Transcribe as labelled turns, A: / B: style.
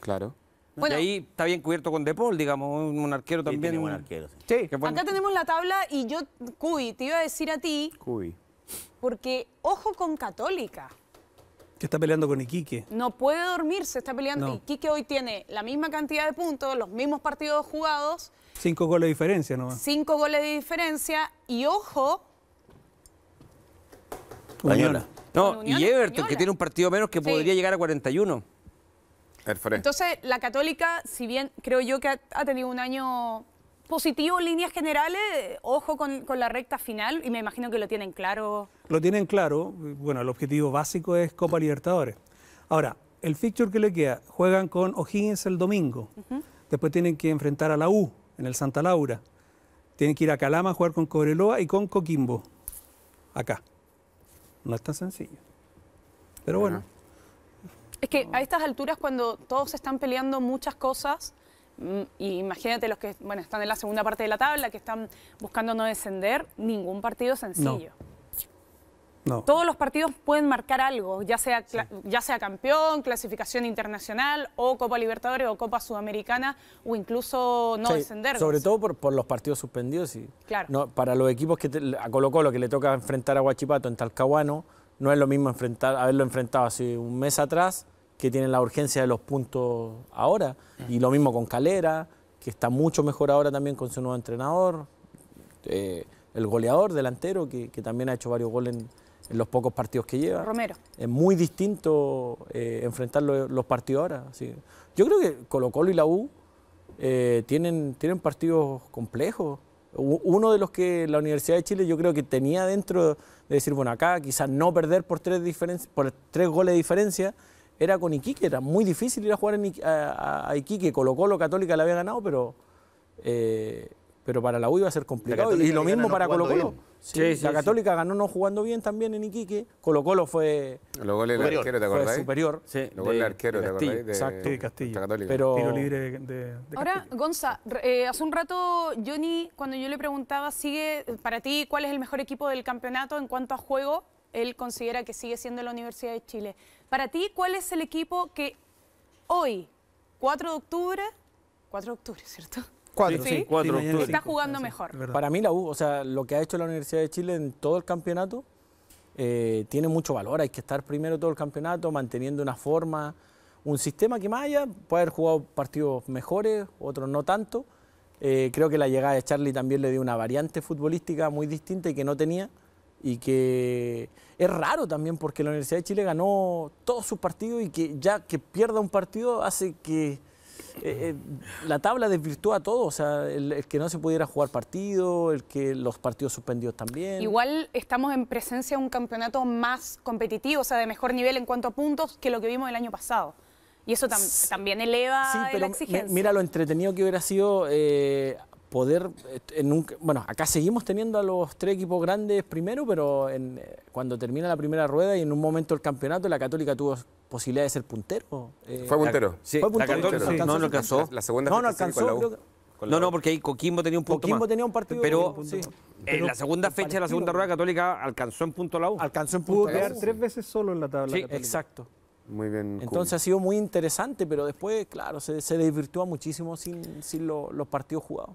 A: Claro. Bueno, y ahí está bien cubierto con Depol digamos, un, arquero también. Sí, Acá
B: tenemos la tabla y yo, Cuy, te iba a decir a ti. Cuy. Porque ojo con Católica.
A: Que está peleando con Iquique.
B: No puede dormirse está peleando. Iquique hoy tiene la misma cantidad de puntos, los mismos partidos jugados.
A: Cinco goles de diferencia nomás.
B: Cinco goles de diferencia y ojo.
A: No, y Everton, que tiene un partido menos que podría llegar a 41.
B: Entonces, la Católica, si bien creo yo que ha, tenido un año positivo en líneas generales, ojo con, la recta final y me imagino que lo tienen claro. Lo
A: tienen claro, bueno, el objetivo básico es Copa Libertadores. Ahora, el fixture que le queda, juegan con O'Higgins el domingo, después tienen que enfrentar a la U en el Santa Laura, tienen que ir a Calama a jugar con Cobreloa y con Coquimbo, acá. No es tan sencillo. Pero bueno
B: es que a estas alturas, cuando todos están peleando muchas cosas, mm, imagínate los que bueno, están en la segunda parte de la tabla, que están buscando no descender, ningún partido es sencillo. No. Todos los partidos pueden marcar algo, ya sea, ya sea campeón, clasificación internacional o Copa Libertadores o Copa Sudamericana o incluso no descender. Sobre todo
A: por, los partidos suspendidos. Y, claro. para los equipos que a Colo Colo que le toca enfrentar a Guachipato en Talcahuano, no es lo mismo enfrentar, haberlo enfrentado hace un mes atrás que tienen la urgencia de los puntos ahora. Y lo mismo con Calera, que está mucho mejor ahora también con su nuevo entrenador. Eh, el goleador delantero, que, también ha hecho varios goles en, los pocos partidos que lleva. Romero. Es muy distinto eh, enfrentar los partidos ahora. Así. Yo creo que Colo Colo y la U eh, tienen, tienen partidos complejos. Uno de los que la Universidad de Chile yo creo que tenía dentro de decir, bueno, acá quizás no perder por tres, por tres goles de diferencia era con Iquique, era muy difícil ir a jugar en, a, Iquique, Colo Colo, Católica la había ganado, pero, eh, pero para la U iba a ser complicado. Y lo mismo para Colo Colo. la Católica ganó no jugando bien también en Iquique, Colo Colo fue superior. Arquero, ¿te Sí, Los goles del arquero, ¿te acordáis De, Exacto. De Católica. Pero... libre de,
B: Ahora, Gonza, eh, hace un rato Johnny, cuando yo le preguntaba, sigue para ti cuál es el mejor equipo del campeonato en cuanto a juego, él considera que sigue siendo la Universidad de Chile. Para ti, ¿cuál es el equipo que hoy, 4 de octubre, 4 de octubre, ¿cierto?
A: 4, sí, octubre. Está
B: jugando mejor.
A: Para mí la U, o sea, lo que ha hecho la Universidad de Chile en todo el campeonato eh, tiene mucho valor. Hay que estar primero todo el campeonato, manteniendo una forma, un sistema que más haya. puede haber jugado partidos mejores, otros no tanto. Eh, creo que la llegada de Charlie también le dio una variante futbolística muy distinta y que no tenía y que es raro también porque la Universidad de Chile ganó todos sus partidos y que ya que pierda un partido hace que eh, eh, la tabla desvirtúa todo, o sea, el, que no se pudiera jugar partido, el que los partidos suspendidos también. Igual
B: estamos en presencia de un campeonato más competitivo, o sea, de mejor nivel en cuanto a puntos que lo que vimos el año pasado. Y eso también eleva sí, la exigencia.
A: Mira lo entretenido que hubiera sido eh, poder, eh, en bueno, acá seguimos teniendo a los tres equipos grandes primero, pero en, eh, cuando termina la primera rueda y en un momento el campeonato, la Católica tuvo posibilidad de ser puntero. Eh, fue puntero, Fue puntero. No, no alcanzó. La, segunda no, no alcanzó. no, no, porque ahí Coquimbo tenía un punto Coquimbo tenía un partido. Pero, en la segunda fecha de la segunda rueda Católica alcanzó en punto la U. Alcanzó en punto. Pudo quedar tres veces solo en la tabla. exacto. Muy bien. Entonces ha sido muy interesante, pero después, claro, se, se desvirtúa muchísimo sin, sin los partidos jugados.